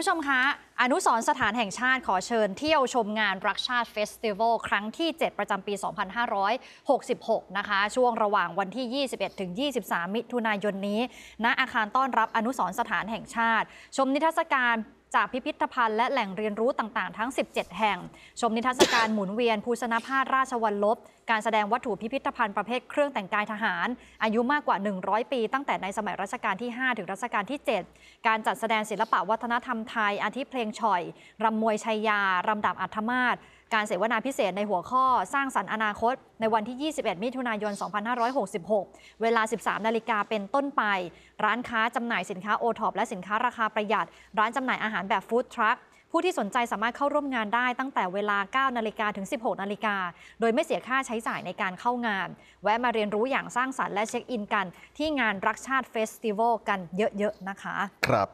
ผู้ชมคะ อนุสรสถานแห่งชาติขอเชิญเที่ยวชมงานรักชาติเฟสติวัลครั้งที่ 7 ประจำปี 2566 นะคะ ช่วงระหว่างวันที่ 21 ถึง 23 มิถุนายนนี้ ณอาคารต้อนรับอนุสรสถานแห่งชาติ ชมนิทรรศการจากพิพิธภัณฑ์และแหล่งเรียนรู้ต่าง ๆ ทั้ง 17 แห่ง ชมนิทรรศการหมุนเวียน ภูชนาภาสราชวัลลบ การแสดงวัตถุพิพิธภัณฑ์ประเภทเครื่องแต่งกายทหาร อายุมากกว่า 100 ปี ตั้งแต่ในสมัยรัชกาลที่ 5 ถึงรัชกาลที่ 7 การจัดแสดงศิลปะวัฒนธรรมไทย อาทิเพลงฉ่อย รำมวยชัยยา รำดับอัธมาศการเสวนาพิเศษในหัวข้อสร้างสรรค์อนาคต ในวันที่ 21 มิถุนายน 2566 เวลา 13นาฬิกาเป็นต้นไป ร้านค้าจำหน่ายสินค้าโอท็อปและสินค้าราคาประหยัด ร้านจำหน่ายอาหารแบบฟู้ดทรัคผู้ที่สนใจสามารถเข้าร่วมงานได้ตั้งแต่เวลา 9นาฬิกาถึง 16นาฬิกาโดยไม่เสียค่าใช้จ่ายในการเข้างาน แวะมาเรียนรู้อย่างสร้างสรรค์และเช็คอินกัน ที่งานรักชาติเฟสติวัลกันเยอะๆนะคะ ครับ